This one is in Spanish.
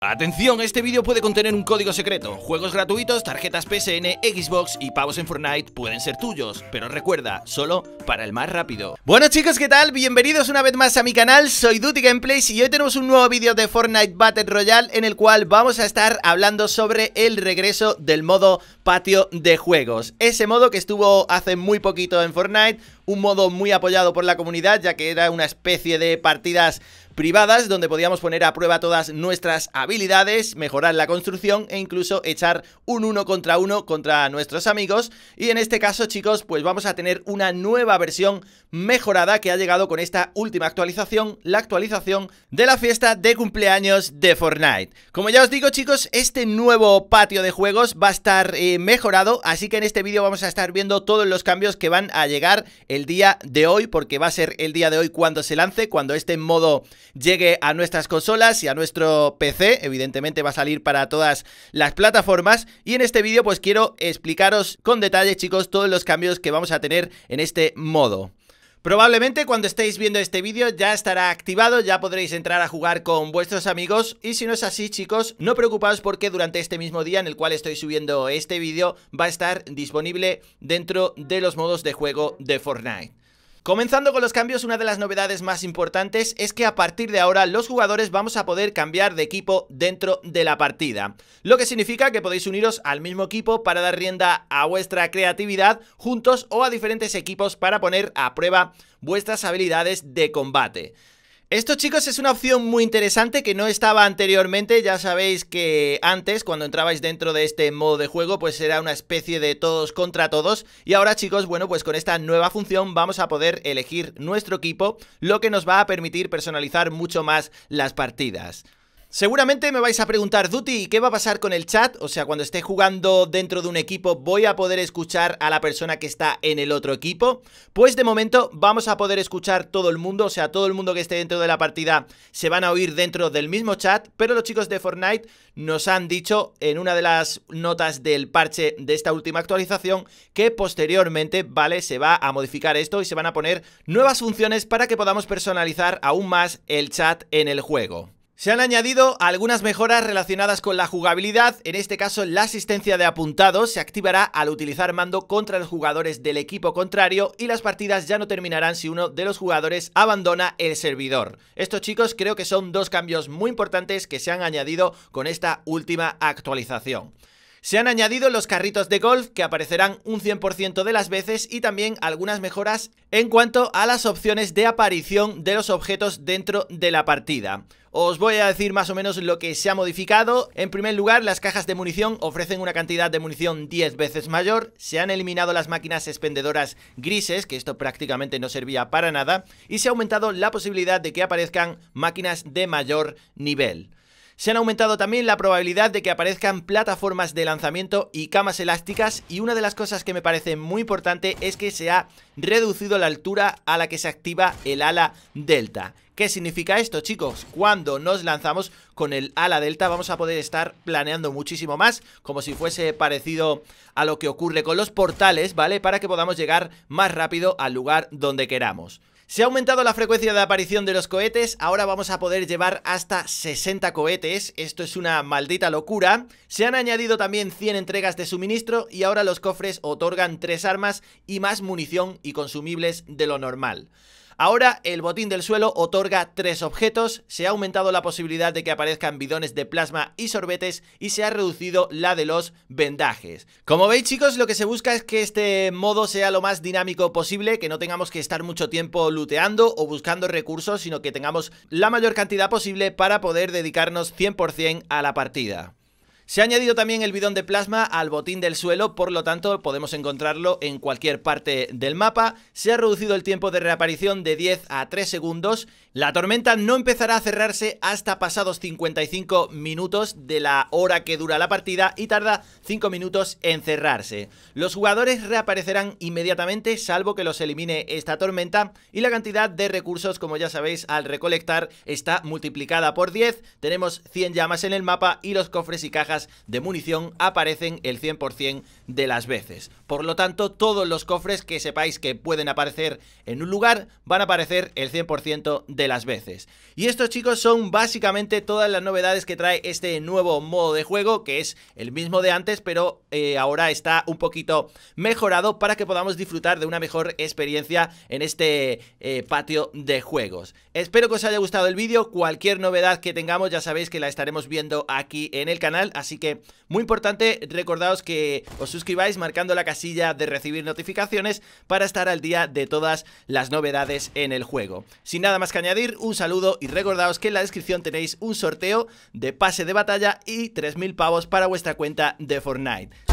Atención, este vídeo puede contener un código secreto. Juegos gratuitos, tarjetas PSN, Xbox y pavos en Fortnite pueden ser tuyos, pero recuerda, solo para el más rápido. Bueno chicos, ¿qué tal? Bienvenidos una vez más a mi canal, soy Duty Gameplays y hoy tenemos un nuevo vídeo de Fortnite Battle Royale en el cual vamos a estar hablando sobre el regreso del modo patio de juegos. Ese modo que estuvo hace muy poquito en Fortnite, un modo muy apoyado por la comunidad, ya que era una especie de partidas privadas donde podíamos poner a prueba todas nuestras habilidades, mejorar la construcción e incluso echar un uno contra uno contra nuestros amigos. Y en este caso, chicos, pues vamos a tener una nueva versión mejorada que ha llegado con esta última actualización, la actualización de la fiesta de cumpleaños de Fortnite. Como ya os digo, chicos, este nuevo patio de juegos va a estar... Eh, mejorado, así que en este vídeo vamos a estar viendo todos los cambios que van a llegar el día de hoy, porque va a ser el día de hoy cuando se lance, cuando este modo llegue a nuestras consolas y a nuestro PC, evidentemente va a salir para todas las plataformas, y en este vídeo pues quiero explicaros con detalle chicos todos los cambios que vamos a tener en este modo. Probablemente cuando estéis viendo este vídeo ya estará activado, ya podréis entrar a jugar con vuestros amigos y si no es así chicos, no preocupaos porque durante este mismo día en el cual estoy subiendo este vídeo va a estar disponible dentro de los modos de juego de Fortnite. Comenzando con los cambios, una de las novedades más importantes es que a partir de ahora los jugadores vamos a poder cambiar de equipo dentro de la partida, lo que significa que podéis uniros al mismo equipo para dar rienda a vuestra creatividad juntos o a diferentes equipos para poner a prueba vuestras habilidades de combate. Esto chicos es una opción muy interesante que no estaba anteriormente, ya sabéis que antes cuando entrabais dentro de este modo de juego pues era una especie de todos contra todos y ahora chicos bueno pues con esta nueva función vamos a poder elegir nuestro equipo lo que nos va a permitir personalizar mucho más las partidas. Seguramente me vais a preguntar, Duty, ¿qué va a pasar con el chat? O sea, cuando esté jugando dentro de un equipo, ¿voy a poder escuchar a la persona que está en el otro equipo? Pues de momento vamos a poder escuchar todo el mundo, o sea, todo el mundo que esté dentro de la partida se van a oír dentro del mismo chat, pero los chicos de Fortnite nos han dicho en una de las notas del parche de esta última actualización que posteriormente, ¿vale? Se va a modificar esto y se van a poner nuevas funciones para que podamos personalizar aún más el chat en el juego. Se han añadido algunas mejoras relacionadas con la jugabilidad, en este caso la asistencia de apuntados se activará al utilizar mando contra los jugadores del equipo contrario y las partidas ya no terminarán si uno de los jugadores abandona el servidor. Estos chicos creo que son dos cambios muy importantes que se han añadido con esta última actualización. Se han añadido los carritos de golf que aparecerán un 100% de las veces y también algunas mejoras en cuanto a las opciones de aparición de los objetos dentro de la partida. Os voy a decir más o menos lo que se ha modificado. En primer lugar, las cajas de munición ofrecen una cantidad de munición 10 veces mayor. Se han eliminado las máquinas expendedoras grises, que esto prácticamente no servía para nada. Y se ha aumentado la posibilidad de que aparezcan máquinas de mayor nivel. Se han aumentado también la probabilidad de que aparezcan plataformas de lanzamiento y camas elásticas y una de las cosas que me parece muy importante es que se ha reducido la altura a la que se activa el ala delta. ¿Qué significa esto, chicos? Cuando nos lanzamos con el ala delta vamos a poder estar planeando muchísimo más, como si fuese parecido a lo que ocurre con los portales, ¿vale? Para que podamos llegar más rápido al lugar donde queramos. Se ha aumentado la frecuencia de aparición de los cohetes, ahora vamos a poder llevar hasta 60 cohetes, esto es una maldita locura. Se han añadido también 100 entregas de suministro y ahora los cofres otorgan 3 armas y más munición y consumibles de lo normal. Ahora el botín del suelo otorga tres objetos, se ha aumentado la posibilidad de que aparezcan bidones de plasma y sorbetes y se ha reducido la de los vendajes. Como veis chicos, lo que se busca es que este modo sea lo más dinámico posible, que no tengamos que estar mucho tiempo luteando o buscando recursos, sino que tengamos la mayor cantidad posible para poder dedicarnos 100% a la partida. Se ha añadido también el bidón de plasma al botín del suelo, por lo tanto podemos encontrarlo en cualquier parte del mapa. Se ha reducido el tiempo de reaparición de 10 a 3 segundos. La tormenta no empezará a cerrarse hasta pasados 55 minutos de la hora que dura la partida y tarda 5 minutos en cerrarse. Los jugadores reaparecerán inmediatamente salvo que los elimine esta tormenta y la cantidad de recursos como ya sabéis al recolectar está multiplicada por 10. Tenemos 100 llamas en el mapa y los cofres y cajas de munición aparecen el 100% de las veces. Por lo tanto, todos los cofres que sepáis que pueden aparecer en un lugar van a aparecer el 100% de las veces. Y estos chicos son básicamente todas las novedades que trae este nuevo modo de juego, que es el mismo de antes, pero eh, ahora está un poquito mejorado para que podamos disfrutar de una mejor experiencia en este eh, patio de juegos. Espero que os haya gustado el vídeo, cualquier novedad que tengamos ya sabéis que la estaremos viendo aquí en el canal, Así que muy importante, recordaos que os suscribáis marcando la casilla de recibir notificaciones para estar al día de todas las novedades en el juego. Sin nada más que añadir, un saludo y recordaos que en la descripción tenéis un sorteo de pase de batalla y 3.000 pavos para vuestra cuenta de Fortnite.